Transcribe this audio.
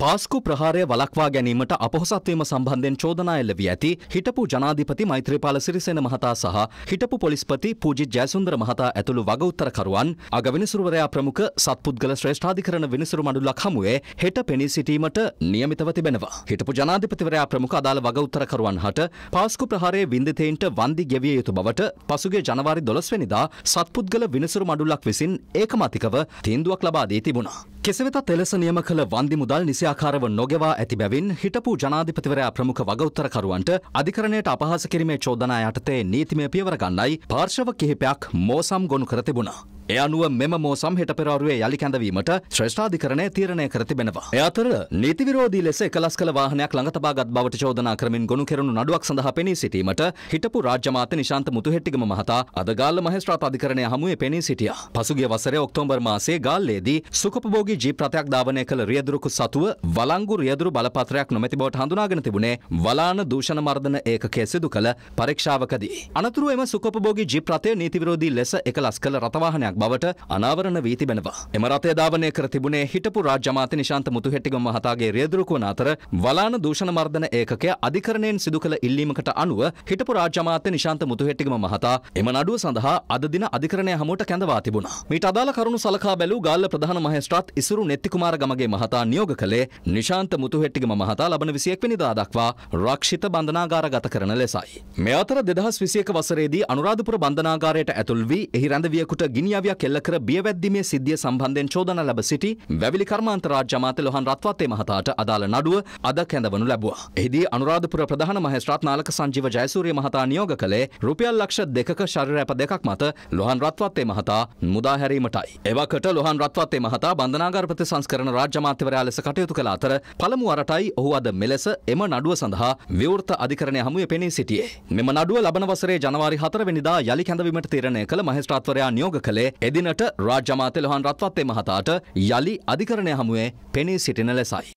පාස්කු ප්‍රහාරය වලක්වා ගැනීමට අපොහොසත්වීම සම්බන්ධෙන් චෝදනා එල්ල වී ඇති හිටපු ජනාධිපති මෛත්‍රීපාල සිරිසේන මහතා සහ හිටපු පොලිස්පති පූජිත් ජයසුන්දර මහතා ඇතුළු වගඋත්තරකරුවන් අග විනිසුරුවරයා ප්‍රමුඛ සත්පුද්ගල ශ්‍රේෂ්ඨාධිකරණ විනිසුරු මඩුල්ලක් හමුවේ හෙට පෙනී සිටීමට නියමිතව තිබෙනවා. හිටපු ජනාධිපතිවරයා ප්‍රමුඛ අදාළ වගඋත්තරකරුවන් හට පාස්කු ප්‍රහාරයේ වින්දිතයින්ට වන්දි ගෙවිය යුතු බවට පසුගිය ජනවාරි 12 වෙනිදා සත්පුද්ගල විනිසුරු මඩුල්ලක් විසින් ඒකමතිකව තීන්දුවක් ලබා දී තිබුණා. කෙසේ වෙතත් එලෙස නියම කළ වන්දි මුදල් නිසියාකාරව නොගෙවා ඇති බැවින් හිටපු ජනාධිපතිවරයා ප්‍රමුඛ වගඋත්තරකරුවන්ට අධිකරණයට අපහාස කිරීමේ චෝදනා යටතේ නීතිමය පියවර ගන්නයි පාර්ශව කිහිපයක් මෝසම් ගොනු කර තිබුණා. එය අනුව මෙම මෝසම් හෙට පෙරවරුවේ යළි කැඳවීමට ශ්‍රේෂ්ඨාධිකරණය තීරණය කර තිබෙනවා. එය අතර නීති විරෝධී ලෙස එකලස් කළ වාහනයක් ළඟ තබාගත් බවට චෝදනා කරමින් ගොනු කෙරුණු නඩුවක් සඳහා පෙනී සිටීමට හිටපු රාජ්‍ය මාත්‍ය නිශාන්ත මුතුහෙට්ටිගම මහතා අද ගාල්ල මහේස්ත්‍රාත් අධිකරණය හමුවේ පෙනී සිටියා. පසුගිය වසරේ ඔක්තෝබර් මාසයේ ගාල්ලේදී සුකපභෝගී ජීප් රථයක් ධාවනය කළ රියදුරුකු සතුව වලංගු රියදුරු බලපත්‍රයක් නොමැති බවට හඳුනාගෙන තිබුණේ වලාන දූෂණ මර්ධන ඒකකයේ සිදු කළ පරීක්ෂාවකදී. අනතුරුව එම සුකපභෝගී ජීප් රථය නීති විරෝධී ලෙස එකලස් කළ රථවාහනයක් රථයක් බවට අනාවරණ වී තිබෙනවා. එම රථය ධාවනය කර තිබුණේ හිටපු රාජ්‍ය අමාත්‍ය නිශාන්ත මුතුහෙට්ටිගොම මහතාගේ රියදුරුකුවන අතර වලාන දූෂණ මර්ධන ඒකකය අධිකරණයෙන් සිදු කළ ඉල්ලීමකට අනුව හිටපු රාජ්‍ය අමාත්‍ය නිශාන්ත මුතුහෙට්ටිගොම මහතා එම නඩුව සඳහා අද දින අධිකරණය හමුවට කැඳවා තිබුණා. මීට අදාළ කරුණු සලකා බැලූ ගාල්ල ප්‍රධාන මහේස්ත්‍රාත් ඉසුරු නෙත්තිකුමාර ගමගේ මහතා නියෝග කළේ නිශාන්ත මුතුහෙට්ටිගම මහතා ලබන 21 වෙනිදා දක්වා රක්ෂිත බන්ධනාගාරගත කරන ලෙසයි. මේ අතර 2021 වසරේදී අනුරාධපුර බන්ධනාගාරයට ඇතුල් වී එහි රැඳවියෙකුට ගිනි ප්‍රතිචාරභාවයක් එල්ල කර බියවැද්දීමේ සිද්ධිය සම්බන්ධයෙන් චෝදනා ලැබ සිටි වැවිලි කර්මාන්ත රාජ්‍ය අමාත්‍ය ලොහන් රත්වත්තේ මහතාට අදාළ නඩුව අද කැඳවනු ලැබුවා. එහිදී අනුරාධපුර ප්‍රධාන මහේස්ත්‍රාත් නාලක සංජීව ජයසූරිය මහතා නියෝග කළේ රුපියල් ලක්ෂ දෙකක ශරීර ඇප දෙකක් මත ලොහන් රත්වත්තේ මහතා මුදා හැරීමටයි. එවකට ලොහන් රත්වත්තේ මහතා බන්ධනාගාර ප්‍රතිසංස්කරණ රාජ්‍ය අමාත්‍යවරයා ලෙස කටයුතු කළ අතර පළමු අරටයි ඔහු අද මෙලෙස එම නඩුව සඳහා විවෘත අධිකරණය හමුවේ පෙනී සිටියේ. මෙම නඩුව ලබන වසරේ ජනවාරි 4 වෙනිදා යලි කැඳවීමට තීරණය කළ මහේස්ත්‍රාත්වරයා නියෝග කළේ එදිනට රාජ්‍යමාත්‍ය ලොහන් රත්වත්තේ මහතාට යළි අධිකරණය හමුවේ පෙනී සිටින ලෙසයි.